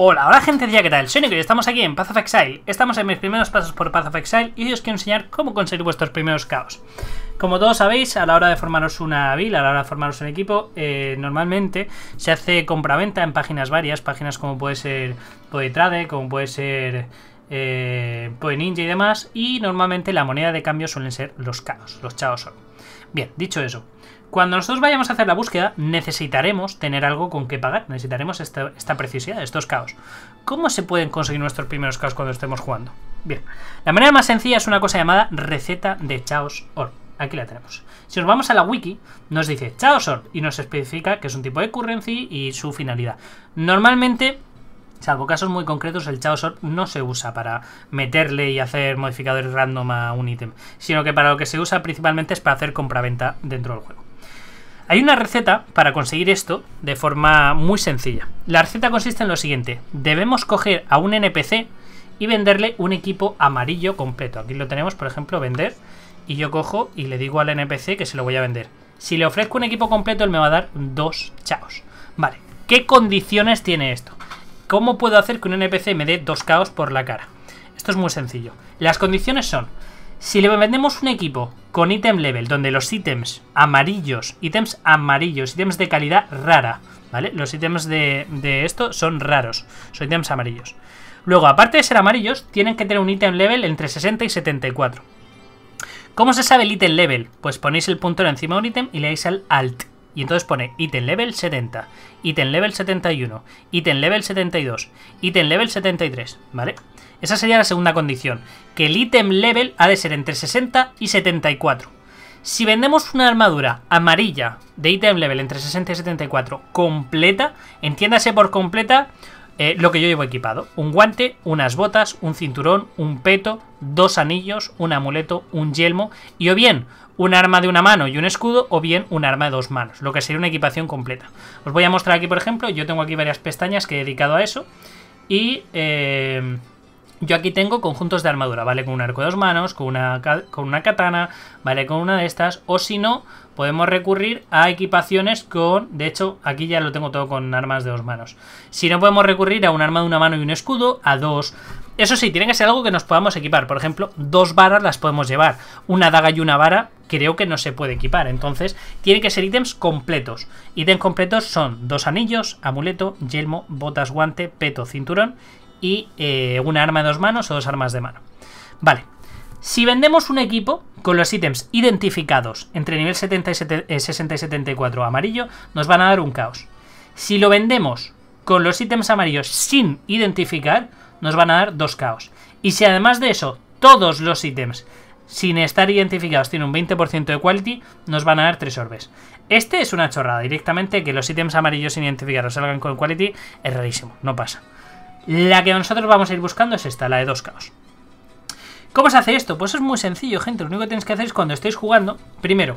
Hola, hola gente de ¿qué tal? Soy Nico y estamos aquí en Path of Exile. Estamos en mis primeros pasos por Path of Exile y os quiero enseñar cómo conseguir vuestros primeros caos. Como todos sabéis, a la hora de formaros una vila, a la hora de formaros un equipo, eh, normalmente se hace compra-venta en páginas varias, páginas como puede ser Poetrade, como puede ser eh, Ninja y demás, y normalmente la moneda de cambio suelen ser los caos, los chaos Bien, dicho eso, cuando nosotros vayamos a hacer la búsqueda, necesitaremos tener algo con que pagar. Necesitaremos esta, esta preciosidad, estos caos. ¿Cómo se pueden conseguir nuestros primeros caos cuando estemos jugando? Bien, la manera más sencilla es una cosa llamada receta de Chaos Orb. Aquí la tenemos. Si nos vamos a la wiki, nos dice Chaos Orb y nos especifica que es un tipo de currency y su finalidad. Normalmente Salvo casos muy concretos, el Chaos Orb no se usa para meterle y hacer modificadores random a un ítem, sino que para lo que se usa principalmente es para hacer compra-venta dentro del juego. Hay una receta para conseguir esto de forma muy sencilla. La receta consiste en lo siguiente. Debemos coger a un NPC y venderle un equipo amarillo completo. Aquí lo tenemos, por ejemplo, vender. Y yo cojo y le digo al NPC que se lo voy a vender. Si le ofrezco un equipo completo, él me va a dar dos chaos. Vale, ¿qué condiciones tiene esto? ¿Cómo puedo hacer que un NPC me dé dos chaos por la cara? Esto es muy sencillo. Las condiciones son si le vendemos un equipo con ítem level, donde los ítems amarillos, ítems amarillos, ítems de calidad rara, ¿vale? Los ítems de, esto son raros, son ítems amarillos. Luego, aparte de ser amarillos, tienen que tener un ítem level entre 60 y 74. ¿Cómo se sabe el ítem level? Pues ponéis el puntero encima de un ítem y le dais al alt. Y entonces pone ítem level 70, ítem level 71, ítem level 72, ítem level 73, ¿vale? Esa sería la segunda condición, que el ítem level ha de ser entre 60 y 74. Si vendemos una armadura amarilla de ítem level entre 60 y 74 completa, entiéndase por completa eh, lo que yo llevo equipado. Un guante, unas botas, un cinturón, un peto, dos anillos, un amuleto, un yelmo y o bien un arma de una mano y un escudo o bien un arma de dos manos, lo que sería una equipación completa. Os voy a mostrar aquí, por ejemplo, yo tengo aquí varias pestañas que he dedicado a eso y... Eh, yo aquí tengo conjuntos de armadura, ¿vale? Con un arco de dos manos, con una, con una katana, ¿vale? Con una de estas. O si no, podemos recurrir a equipaciones con... De hecho, aquí ya lo tengo todo con armas de dos manos. Si no, podemos recurrir a un arma de una mano y un escudo, a dos... Eso sí, tiene que ser algo que nos podamos equipar. Por ejemplo, dos varas las podemos llevar. Una daga y una vara creo que no se puede equipar. Entonces, tienen que ser ítems completos. Ítems completos son dos anillos, amuleto, yelmo, botas, guante, peto, cinturón y eh, una arma de dos manos o dos armas de mano. Vale. Si vendemos un equipo con los ítems identificados entre nivel 70 y 60 eh, y 74 amarillo, nos van a dar un caos. Si lo vendemos con los ítems amarillos sin identificar, nos van a dar dos caos. Y si además de eso, todos los ítems sin estar identificados tienen un 20% de quality, nos van a dar tres orbes. Este es una chorrada. Directamente que los ítems amarillos sin identificados salgan con quality es rarísimo, no pasa. La que nosotros vamos a ir buscando es esta, la de dos caos. ¿Cómo se hace esto? Pues es muy sencillo, gente. Lo único que tenéis que hacer es cuando estéis jugando, primero,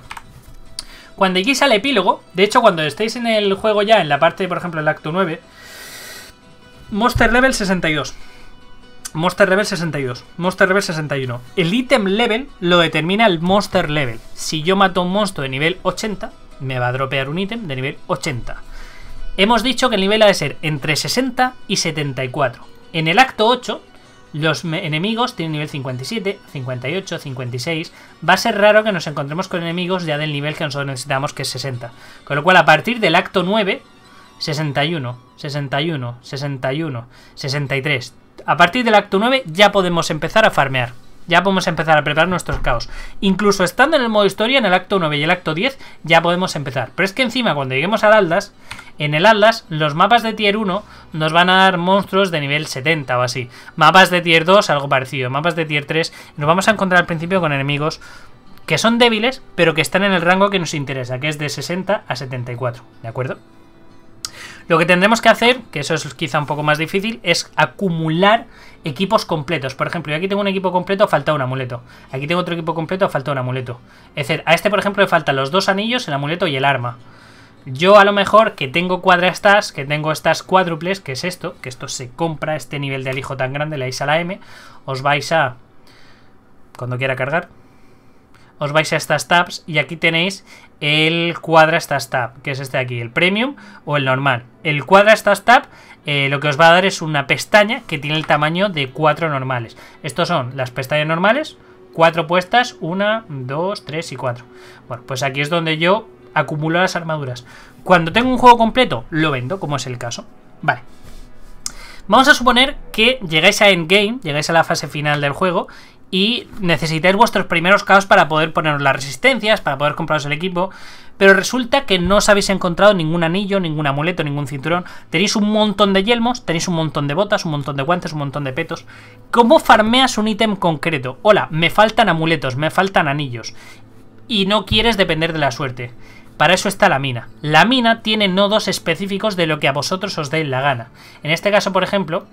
cuando lleguéis al epílogo, de hecho cuando estéis en el juego ya, en la parte, por ejemplo, el acto 9, Monster Level 62. Monster Level 62, Monster Level 61. El ítem level lo determina el Monster Level. Si yo mato un monstruo de nivel 80, me va a dropear un ítem de nivel 80. Hemos dicho que el nivel ha de ser entre 60 y 74. En el acto 8, los enemigos tienen nivel 57, 58, 56. Va a ser raro que nos encontremos con enemigos ya del nivel que nosotros necesitamos, que es 60. Con lo cual, a partir del acto 9, 61, 61, 61, 63. A partir del acto 9 ya podemos empezar a farmear. Ya podemos empezar a preparar nuestros caos. Incluso estando en el modo historia, en el acto 9 y el acto 10, ya podemos empezar. Pero es que encima, cuando lleguemos a Aldas, en el Atlas, los mapas de tier 1 nos van a dar monstruos de nivel 70 o así. Mapas de tier 2, algo parecido. Mapas de tier 3, nos vamos a encontrar al principio con enemigos que son débiles, pero que están en el rango que nos interesa, que es de 60 a 74, ¿de acuerdo? Lo que tendremos que hacer, que eso es quizá un poco más difícil, es acumular equipos completos. Por ejemplo, yo aquí tengo un equipo completo, falta un amuleto. Aquí tengo otro equipo completo, falta un amuleto. Es decir, a este, por ejemplo, le faltan los dos anillos, el amuleto y el arma. Yo a lo mejor que tengo cuadra estas que tengo estas cuádruples, que es esto, que esto se compra, este nivel de alijo tan grande, le dais a la M, os vais a... cuando quiera cargar, os vais a estas tabs y aquí tenéis el cuadra estas tab, que es este de aquí, el premium o el normal. El cuadra estas tab eh, lo que os va a dar es una pestaña que tiene el tamaño de cuatro normales. Estos son las pestañas normales, cuatro puestas, una, dos, tres y cuatro. Bueno, pues aquí es donde yo ...acumular las armaduras. Cuando tengo un juego completo, lo vendo, como es el caso. Vale. Vamos a suponer que llegáis a endgame, llegáis a la fase final del juego y necesitáis vuestros primeros caos para poder poneros las resistencias, para poder compraros el equipo, pero resulta que no os habéis encontrado ningún anillo, ningún amuleto, ningún cinturón. Tenéis un montón de yelmos, tenéis un montón de botas, un montón de guantes, un montón de petos. ¿Cómo farmeas un ítem concreto? Hola, me faltan amuletos, me faltan anillos. Y no quieres depender de la suerte. Para eso está la mina. La mina tiene nodos específicos de lo que a vosotros os dé la gana. En este caso, por ejemplo,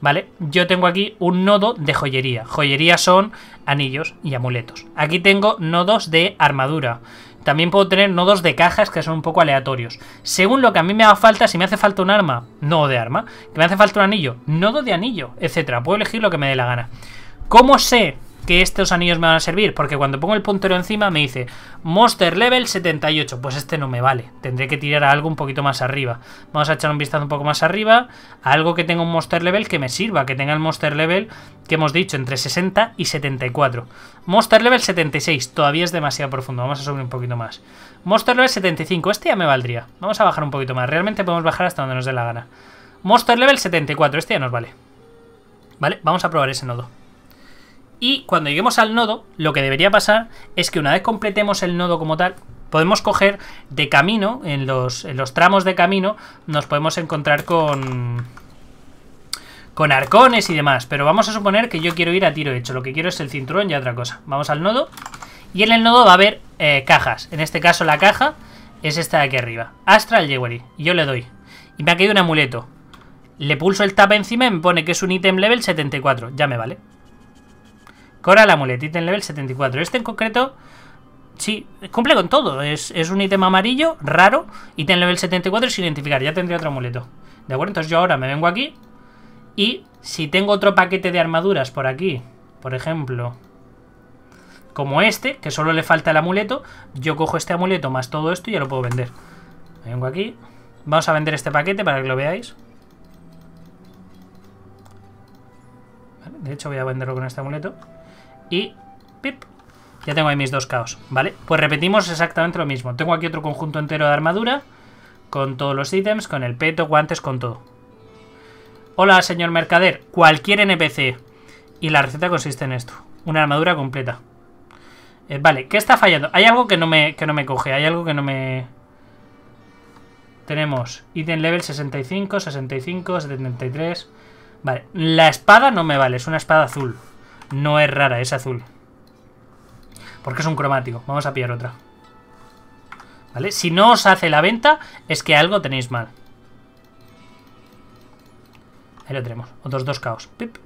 ¿vale? Yo tengo aquí un nodo de joyería. Joyería son anillos y amuletos. Aquí tengo nodos de armadura. También puedo tener nodos de cajas que son un poco aleatorios. Según lo que a mí me haga falta, si me hace falta un arma, nodo de arma. Que me hace falta un anillo, nodo de anillo, etcétera. Puedo elegir lo que me dé la gana. ¿Cómo sé que estos anillos me van a servir, porque cuando pongo el puntero encima me dice Monster Level 78, pues este no me vale, tendré que tirar a algo un poquito más arriba. Vamos a echar un vistazo un poco más arriba, a algo que tenga un Monster Level que me sirva, que tenga el Monster Level que hemos dicho entre 60 y 74. Monster Level 76, todavía es demasiado profundo, vamos a subir un poquito más. Monster Level 75, este ya me valdría, vamos a bajar un poquito más, realmente podemos bajar hasta donde nos dé la gana. Monster Level 74, este ya nos vale. Vale, vamos a probar ese nodo. Y cuando lleguemos al nodo, lo que debería pasar es que una vez completemos el nodo como tal, podemos coger de camino, en los, tramos de camino, nos podemos encontrar con con arcones y demás, pero vamos a suponer que yo quiero ir a tiro hecho, lo que quiero es el cinturón y otra cosa. Vamos al nodo y en el nodo va a haber eh, cajas, en este caso la caja es esta de aquí arriba, Astral Jewelry, yo le doy y me ha caído un amuleto. Le pulso el tap encima y me pone que es un ítem level 74, ya me vale. Cora la muletita en level 74. Este en concreto, sí, cumple con todo. Es, un ítem amarillo, raro, ítem level 74 sin identificar. Ya tendría otro amuleto. ¿De acuerdo? Entonces yo ahora me vengo aquí y si tengo otro paquete de armaduras por aquí, por ejemplo, como este, que solo le falta el amuleto, yo cojo este amuleto más todo esto y ya lo puedo vender. Me vengo aquí. Vamos a vender este paquete para que lo veáis. de hecho voy a venderlo con este amuleto. Y pip, ya tengo ahí mis dos caos, ¿vale? Pues repetimos exactamente lo mismo. Tengo aquí otro conjunto entero de armadura, con todos los ítems, con el peto, guantes, con todo. Hola, señor mercader, cualquier NPC. Y la receta consiste en esto, una armadura completa. Eh, vale, ¿qué está fallando? Hay algo que no me, que no me coge, hay algo que no me... Tenemos ítem level 65, 65, 73... Vale, la espada no me vale, es una espada azul. No es rara, es azul. Porque es un cromático. Vamos a pillar otra. ¿Vale? Si no os hace la venta, es que algo tenéis mal. Ahí lo tenemos. Otros dos caos. Pip.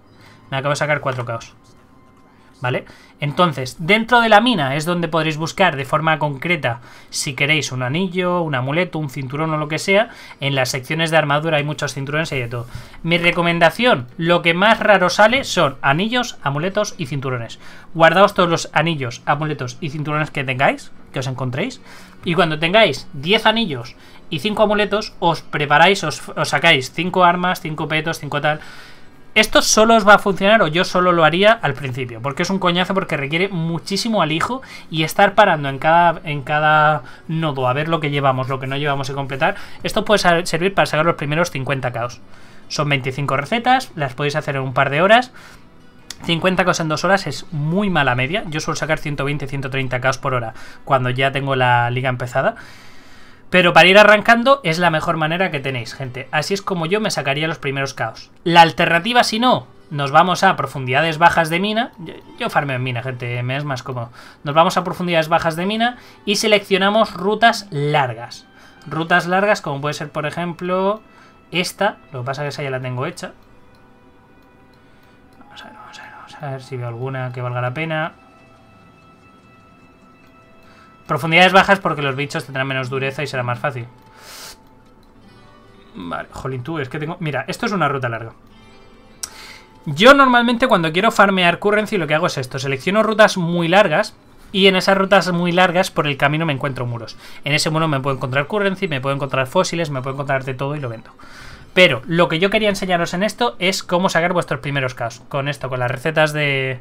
Me acabo de sacar cuatro caos. ¿vale? Entonces, dentro de la mina es donde podréis buscar de forma concreta si queréis un anillo, un amuleto, un cinturón o lo que sea. En las secciones de armadura hay muchos cinturones y de todo. Mi recomendación, lo que más raro sale son anillos, amuletos y cinturones. Guardaos todos los anillos, amuletos y cinturones que tengáis, que os encontréis. Y cuando tengáis 10 anillos y 5 amuletos, os preparáis, os, os sacáis 5 armas, 5 petos, 5 tal esto solo os va a funcionar, o yo solo lo haría al principio, porque es un coñazo, porque requiere muchísimo alijo y estar parando en cada, en cada nodo a ver lo que llevamos, lo que no llevamos a completar. Esto puede servir para sacar los primeros 50 caos. Son 25 recetas, las podéis hacer en un par de horas. 50 caos en dos horas es muy mala media. Yo suelo sacar 120-130 caos por hora cuando ya tengo la liga empezada. Pero para ir arrancando es la mejor manera que tenéis, gente. Así es como yo me sacaría los primeros caos. La alternativa, si no, nos vamos a profundidades bajas de mina. Yo, farmeo en mina, gente, me es más cómodo. Nos vamos a profundidades bajas de mina y seleccionamos rutas largas. Rutas largas como puede ser, por ejemplo, esta. Lo que pasa es que esa ya la tengo hecha. Vamos a ver, vamos a ver, vamos a ver si veo alguna que valga la pena. Profundidades bajas porque los bichos tendrán menos dureza y será más fácil. Vale, jolín tú, es que tengo... Mira, esto es una ruta larga. Yo normalmente cuando quiero farmear currency lo que hago es esto. Selecciono rutas muy largas y en esas rutas muy largas por el camino me encuentro muros. En ese muro me puedo encontrar currency, me puedo encontrar fósiles, me puedo encontrar de todo y lo vendo. Pero lo que yo quería enseñaros en esto es cómo sacar vuestros primeros casos. Con esto, con las recetas de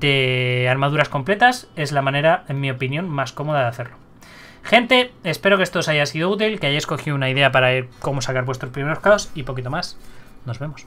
de armaduras completas es la manera, en mi opinión, más cómoda de hacerlo. Gente, espero que esto os haya sido útil, que hayáis cogido una idea para cómo sacar vuestros primeros caos y poquito más. Nos vemos.